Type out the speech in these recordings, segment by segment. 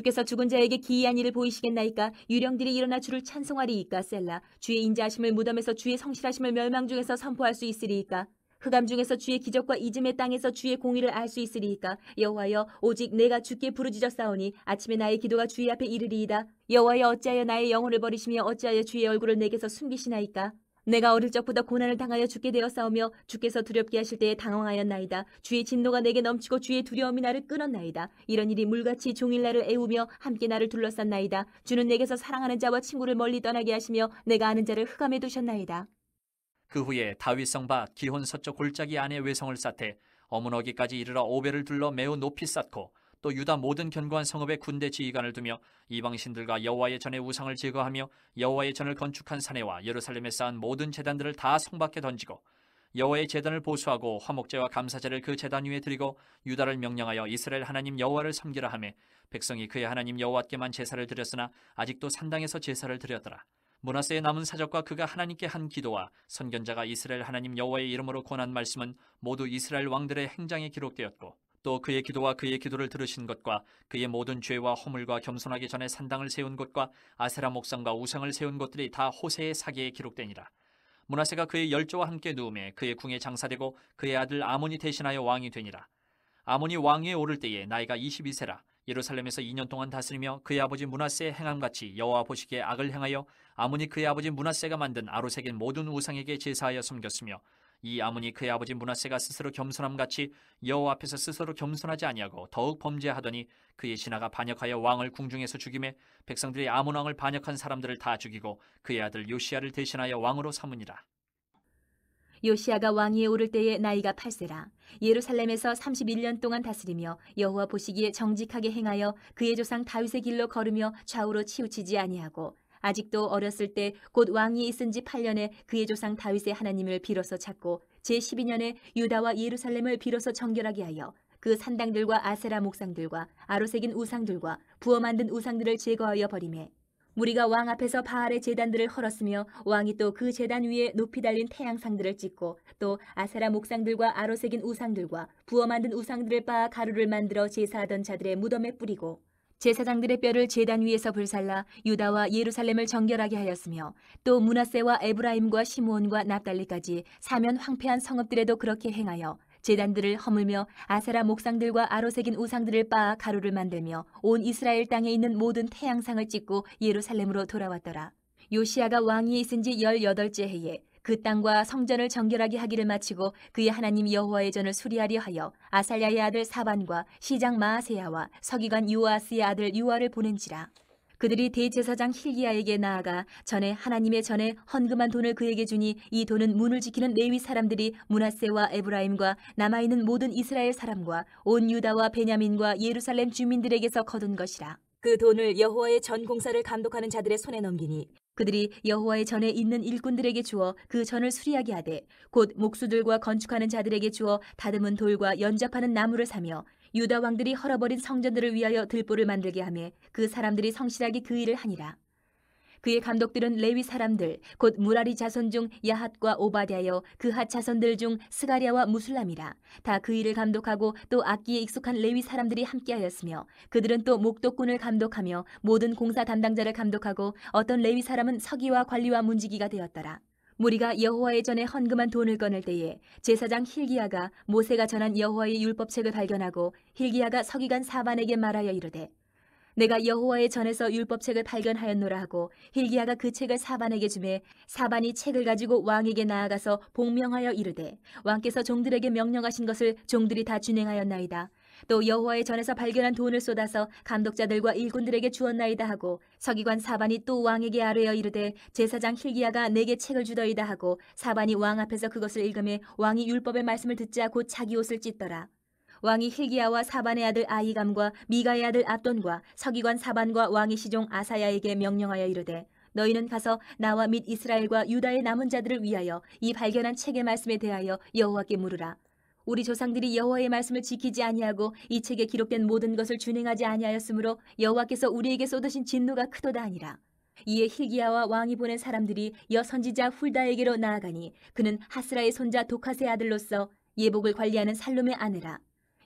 주께서 죽은 자에게 기이한 일을 보이시겠나이까 유령들이 일어나 주를 찬송하리이까 셀라 주의 인자하심을 무덤에서 주의 성실하심을 멸망 중에서 선포할 수 있으리이까 흑암 중에서 주의 기적과 이즘의 땅에서 주의 공의를 알 수 있으리이까 여호와여 오직 내가 주께 부르짖었사오니 아침에 나의 기도가 주의 앞에 이르리이다 여호와여 어찌하여 나의 영혼을 버리시며 어찌하여 주의 얼굴을 내게서 숨기시나이까 내가 어릴 적보다 고난을 당하여 죽게 되어싸우며 주께서 두렵게 하실 때에 당황하였나이다. 주의 진노가 내게 넘치고 주의 두려움이 나를 끊었나이다. 이런 일이 물같이 종일 나를 애우며 함께 나를 둘러쌌나이다. 주는 내게서 사랑하는 자와 친구를 멀리 떠나게 하시며 내가 아는 자를 흑암에 두셨나이다. 그 후에 다윗 성바 기혼 서쪽 골짜기 안에 외성을 쌓되 어문어기까지 이르러 오배를 둘러 매우 높이 쌓고 또 유다 모든 견고한 성읍에 군대 지휘관을 두며 이방신들과 여호와의 전의 우상을 제거하며 여호와의 전을 건축한 산에와 예루살렘에 쌓은 모든 재단들을 다 성밖에 던지고 여호와의 재단을 보수하고 화목제와 감사제를 그 재단 위에 드리고 유다를 명령하여 이스라엘 하나님 여호와를 섬기라 하매 백성이 그의 하나님 여호와께만 제사를 드렸으나 아직도 산당에서 제사를 드렸더라. 문하세의 남은 사적과 그가 하나님께 한 기도와 선견자가 이스라엘 하나님 여호와의 이름으로 권한 말씀은 모두 이스라엘 왕들의 행장에 기록되었고 또 그의 기도와 그의 기도를 들으신 것과 그의 모든 죄와 허물과 겸손하기 전에 산당을 세운 것과 아세라 목상과 우상을 세운 것들이 다 호세의 사기에 기록되니라. 문하세가 그의 열조와 함께 누움에 그의 궁에 장사되고 그의 아들 아몬이 대신하여 왕이 되니라. 아몬이 왕위에 오를 때에 나이가 22세라 예루살렘에서 2년 동안 다스리며 그의 아버지 문하세의 행함같이 여호와 보시기에 악을 행하여 아몬이 그의 아버지 문하세가 만든 아로색인 모든 우상에게 제사하여 섬겼으며 이 아문이 그의 아버지 문하세가 스스로 겸손함 같이 여호와 앞에서 스스로 겸손하지 아니하고 더욱 범죄하더니 그의 신하가 반역하여 왕을 궁중에서 죽임에 백성들이 아문 왕을 반역한 사람들을 다 죽이고 그의 아들 요시아를 대신하여 왕으로 삼으니라. 요시아가 왕위에 오를 때에 나이가 8세라 예루살렘에서 31년 동안 다스리며 여호와 보시기에 정직하게 행하여 그의 조상 다윗의 길로 걸으며 좌우로 치우치지 아니하고 아직도 어렸을 때 곧 왕이 있은 지 8년에 그의 조상 다윗의 하나님을 비로소 찾고 제12년에 유다와 예루살렘을 비로소 정결하게 하여 그 산당들과 아세라 목상들과 아로색인 우상들과 부어 만든 우상들을 제거하여 버리매 무리가 왕 앞에서 바알의 재단들을 헐었으며 왕이 또 그 재단 위에 높이 달린 태양상들을 찍고 또 아세라 목상들과 아로색인 우상들과 부어 만든 우상들을 빻아 가루를 만들어 제사하던 자들의 무덤에 뿌리고 제사장들의 뼈를 제단 위에서 불살라 유다와 예루살렘을 정결하게 하였으며 또 문하세와 에브라임과 시므온과 납달리까지 사면 황폐한 성읍들에도 그렇게 행하여 제단들을 허물며 아세라 목상들과 아로색인 우상들을 빻아 가루를 만들며 온 이스라엘 땅에 있는 모든 태양상을 찍고 예루살렘으로 돌아왔더라. 요시아가 왕위에 있은 지1 8째 해에 그 땅과 성전을 정결하게 하기를 마치고 그의 하나님 여호와의 전을 수리하려 하여 아살야의 아들 사반과 시장 마아세야와 서기관 유아스의 아들 유아를 보낸지라. 그들이 대제사장 힐기야에게 나아가 전에 하나님의 전에 헌금한 돈을 그에게 주니 이 돈은 문을 지키는 레위 사람들이 문하세와 에브라임과 남아있는 모든 이스라엘 사람과 온 유다와 베냐민과 예루살렘 주민들에게서 거둔 것이라. 그 돈을 여호와의 전 공사를 감독하는 자들의 손에 넘기니 그들이 여호와의 전에 있는 일꾼들에게 주어 그 전을 수리하게 하되 곧 목수들과 건축하는 자들에게 주어 다듬은 돌과 연접하는 나무를 사며 유다 왕들이 헐어버린 성전들을 위하여 들보를 만들게 하며 그 사람들이 성실하게 그 일을 하니라. 그의 감독들은 레위 사람들 곧 무라리 자손 중 야핫과 오바댜여 그하 자손들 중 스가랴와 무슬람이라다 그 일을 감독하고 또 악기에 익숙한 레위 사람들이 함께하였으며 그들은 또목도꾼을 감독하며 모든 공사 담당자를 감독하고 어떤 레위 사람은 서기와 관리와 문지기가 되었더라. 무리가 여호와의 전에 헌금한 돈을 꺼낼 때에 제사장 힐기야가 모세가 전한 여호와의 율법책을 발견하고 힐기야가 서기관 사반에게 말하여 이르되 내가 여호와의 전에서 율법책을 발견하였노라 하고 힐기야가 그 책을 사반에게 주매 사반이 책을 가지고 왕에게 나아가서 복명하여 이르되 왕께서 종들에게 명령하신 것을 종들이 다 진행하였나이다. 또 여호와의 전에서 발견한 돈을 쏟아서 감독자들과 일꾼들에게 주었나이다 하고 서기관 사반이 또 왕에게 아뢰어 이르되 제사장 힐기야가 내게 책을 주더이다 하고 사반이 왕 앞에서 그것을 읽음에 왕이 율법의 말씀을 듣자 곧 자기 옷을 찢더라. 왕이 힐기야와 사반의 아들 아이감과 미가의 아들 압돈과 서기관 사반과 왕의 시종 아사야에게 명령하여 이르되 너희는 가서 나와 및 이스라엘과 유다의 남은 자들을 위하여 이 발견한 책의 말씀에 대하여 여호와께 물으라. 우리 조상들이 여호와의 말씀을 지키지 아니하고 이 책에 기록된 모든 것을 준행하지 아니하였으므로 여호와께서 우리에게 쏟으신 진노가 크도다 아니라. 이에 힐기야와 왕이 보낸 사람들이 여 선지자 훌다에게로 나아가니 그는 하스라의 손자 독하세 아들로서 예복을 관리하는 살룸의 아내라.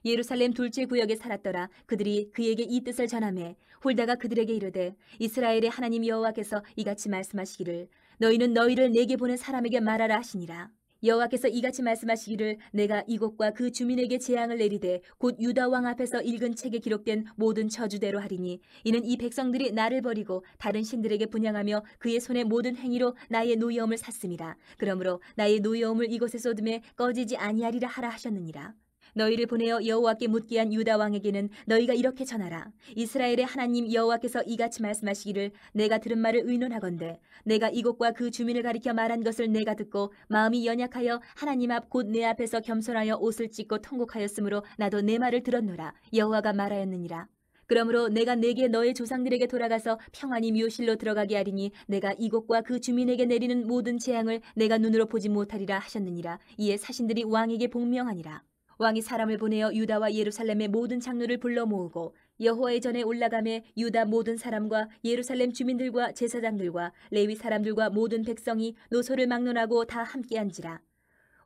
예루살렘 둘째 구역에 살았더라 그들이 그에게 이 뜻을 전함해 홀다가 그들에게 이르되 이스라엘의 하나님 여호와께서 이같이 말씀하시기를 너희는 너희를 내게 보낸 사람에게 말하라 하시니라 여호와께서 이같이 말씀하시기를 내가 이곳과 그 주민에게 재앙을 내리되 곧 유다 왕 앞에서 읽은 책에 기록된 모든 저주대로 하리니 이는 이 백성들이 나를 버리고 다른 신들에게 분양하며 그의 손에 모든 행위로 나의 노여움을 샀음니라 그러므로 나의 노여움을 이곳에 쏟음에 꺼지지 아니하리라 하라 하셨느니라 너희를 보내어 여호와께 묻게 한 유다 왕에게는 너희가 이렇게 전하라. 이스라엘의 하나님 여호와께서 이같이 말씀하시기를 내가 들은 말을 의논하건대 내가 이곳과 그 주민을 가리켜 말한 것을 내가 듣고 마음이 연약하여 하나님 앞 곧 내 앞에서 겸손하여 옷을 찢고 통곡하였으므로 나도 내 말을 들었노라. 여호와가 말하였느니라. 그러므로 내가 내게 너의 조상들에게 돌아가서 평안히 묘실로 들어가게 하리니 내가 이곳과 그 주민에게 내리는 모든 재앙을 내가 눈으로 보지 못하리라 하셨느니라 이에 사신들이 왕에게 복명하니라. 왕이 사람을 보내어 유다와 예루살렘의 모든 장로를 불러 모으고 여호와의 전에 올라가며 유다 모든 사람과 예루살렘 주민들과 제사장들과 레위 사람들과 모든 백성이 노소를 막론하고 다 함께 한지라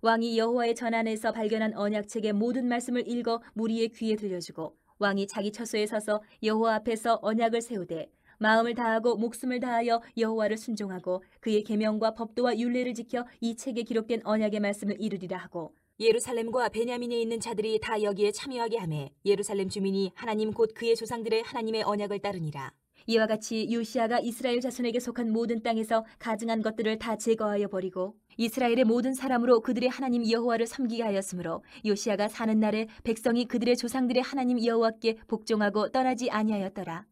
왕이 여호와의 전 안에서 발견한 언약책의 모든 말씀을 읽어 무리의 귀에 들려주고 왕이 자기 처소에 서서 여호와 앞에서 언약을 세우되 마음을 다하고 목숨을 다하여 여호와를 순종하고 그의 계명과 법도와 윤례를 지켜 이 책에 기록된 언약의 말씀을 이루리라 하고 예루살렘과 베냐민에 있는 자들이 다 여기에 참여하게 하매 예루살렘 주민이 하나님 곧 그의 조상들의 하나님의 언약을 따르니라. 이와 같이 요시아가 이스라엘 자손에게 속한 모든 땅에서 가증한 것들을 다 제거하여 버리고 이스라엘의 모든 사람으로 그들의 하나님 여호와를 섬기게 하였으므로 요시아가 사는 날에 백성이 그들의 조상들의 하나님 여호와께 복종하고 떠나지 아니하였더라.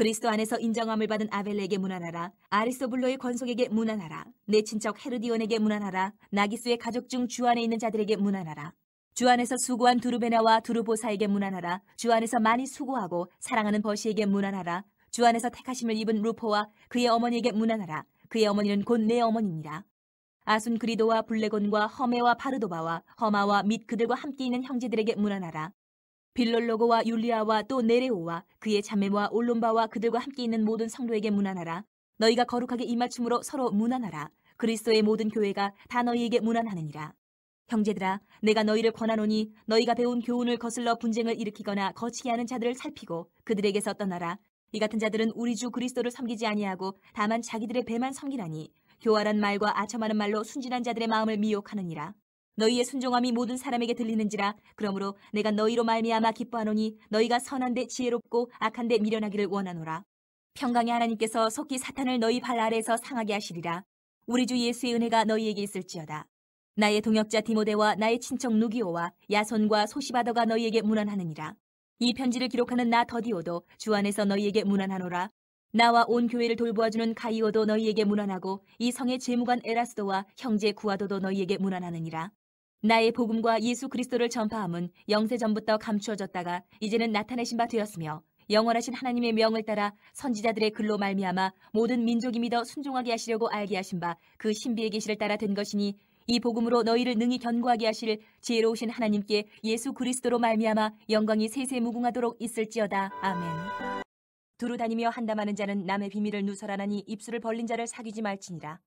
그리스도 안에서 인정함을 받은 아벨에게 문안하라. 아리스토블로의 권속에게 문안하라. 내 친척 헤르디온에게 문안하라. 나기스의 가족 중 주 안에 있는 자들에게 문안하라. 주 안에서 수고한 두루베나와 두루보사에게 문안하라. 주 안에서 많이 수고하고 사랑하는 버시에게 문안하라. 주 안에서 택하심을 입은 루포와 그의 어머니에게 문안하라. 그의 어머니는 곧 내어머니입니다 아순 그리도와 블레곤과 허메와 파르도바와 허마와 및 그들과 함께 있는 형제들에게 문안하라. 빌롤로고와 율리아와 또 네레오와 그의 자매와 올론바와 그들과 함께 있는 모든 성도에게 문안하라. 너희가 거룩하게 이 맞춤으로 서로 문안하라. 그리스도의 모든 교회가 다 너희에게 문안하느니라. 형제들아, 내가 너희를 권하노니 너희가 배운 교훈을 거슬러 분쟁을 일으키거나 거치게 하는 자들을 살피고 그들에게서 떠나라. 이 같은 자들은 우리 주 그리스도를 섬기지 아니하고 다만 자기들의 배만 섬기라니 교활한 말과 아첨하는 말로 순진한 자들의 마음을 미혹하느니라. 너희의 순종함이 모든 사람에게 들리는지라 그러므로 내가 너희로 말미암아 기뻐하노니 너희가 선한데 지혜롭고 악한데 미련하기를 원하노라 평강의 하나님께서 속히 사탄을 너희 발 아래에서 상하게 하시리라 우리 주 예수의 은혜가 너희에게 있을지어다 나의 동역자 디모데와 나의 친척 누기오와 야손과 소시바더가 너희에게 문안하느니라 이 편지를 기록하는 나 더디오도 주 안에서 너희에게 문안하노라 나와 온 교회를 돌보아주는 가이오도 너희에게 무난하고 이 성의 재무관 에라스도와 형제 구아도도 너희에게 무난하느니라. 나의 복음과 예수 그리스도를 전파함은 영세 전부터 감추어졌다가 이제는 나타내신 바 되었으며 영원하신 하나님의 명을 따라 선지자들의 글로 말미암아 모든 민족이 믿어 순종하게 하시려고 알게 하신 바 그 신비의 계시를 따라 된 것이니 이 복음으로 너희를 능히 견고하게 하실 지혜로우신 하나님께 예수 그리스도로 말미암아 영광이 세세무궁하도록 있을지어다. 아멘. 두루 다니며 한담하는 자는 남의 비밀을 누설하나니 입술을 벌린 자를 사귀지 말지니라.